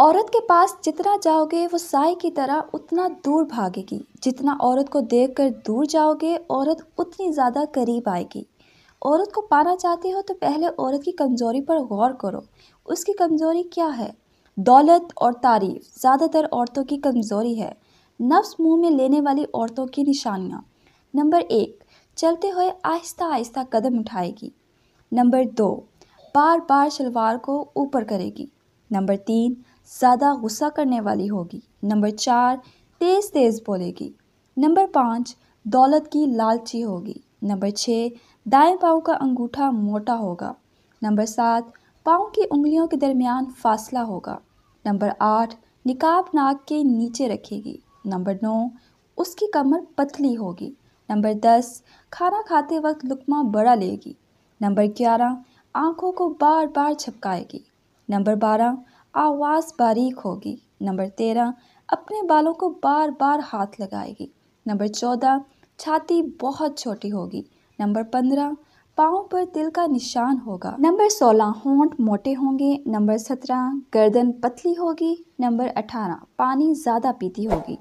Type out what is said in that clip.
औरत के पास जितना जाओगे वो साय की तरह उतना दूर भागेगी जितना औरत को देख कर दूर जाओगे औरत उतनी ज़्यादा करीब आएगी औरत को पाना चाहते हो तो पहले औरत की कमज़ोरी पर गौर करो उसकी कमज़ोरी क्या है दौलत और तारीफ ज़्यादातर औरतों की कमज़ोरी है नफ्स मुंह में लेने वाली औरतों की निशानियाँ नंबर एक चलते हुए आहिस्ता आहिस्ता कदम उठाएगी नंबर दो बार बार शलवार को ऊपर करेगी नंबर तीन ज़्यादा गुस्सा करने वाली होगी नंबर चार तेज़ तेज़ बोलेगी नंबर पाँच दौलत की लालची होगी नंबर छः दाएं पाँव का अंगूठा मोटा होगा नंबर सात पाँव की उंगलियों के दरमियान फासला होगा नंबर आठ निकाब नाक के नीचे रखेगी नंबर नौ उसकी कमर पतली होगी नंबर दस खाना खाते वक्त लुकमा बड़ा लेगी नंबर ग्यारह आँखों को बार बार छपकाएगी नंबर बारह आवाज़ बारीक होगी नंबर तेरह अपने बालों को बार बार हाथ लगाएगी नंबर चौदह छाती बहुत छोटी होगी नंबर पंद्रह पाँव पर तिल का निशान होगा नंबर सोलह होंठ मोटे होंगे नंबर सत्रह गर्दन पतली होगी नंबर अठारह पानी ज़्यादा पीती होगी